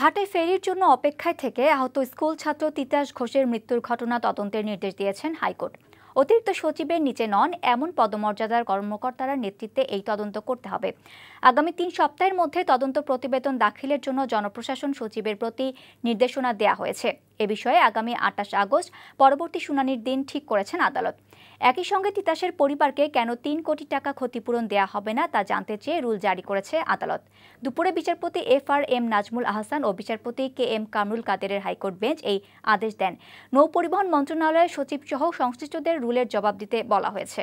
ঘাটে ফেরির জন্য অপেক্ষায় থেকে আহত স্কুল ছাত্র তিতাস ঘোষের মৃত্যুর ঘটনা তদন্তের নির্দেশ দিয়েছেন হাইকোর্ট অতিরিক্ত সচিবের নিচে নন এমন পদমর্যাদার কর্মকর্তারা নেতৃত্বে এই তদন্ত করতে হবে আগামী তিন সপ্তাহের মধ্যে তদন্ত প্রতিবেদন দাখিলের জন্য জনপ্রশাসন সচিবের প্রতি নির্দেশনা দেয়া হয়েছে এ বিষয়ে আগামী আটাশ আগস্ট পরবর্তী শুনানির দিন ঠিক করেছেন আদালত একই সঙ্গে তিতাসের পরিবারকে কেন তিন কোটি টাকা ক্ষতিপূরণ দেয়া হবে না তা জানতে চেয়ে রুল জারি করেছে আদালত দুপুরে বিচারপতি F R M Nazmul Ahsan ও বিচারপতি কে এম কামরুল কাদেরের হাইকোর্ট বেঞ্চ এই আদেশ দেন নৌপরিবহন মন্ত্রণালয়ের মন্ত্রণালয়ের সচিবসহ সংশ্লিষ্টদের রুলের জবাব দিতে বলা হয়েছে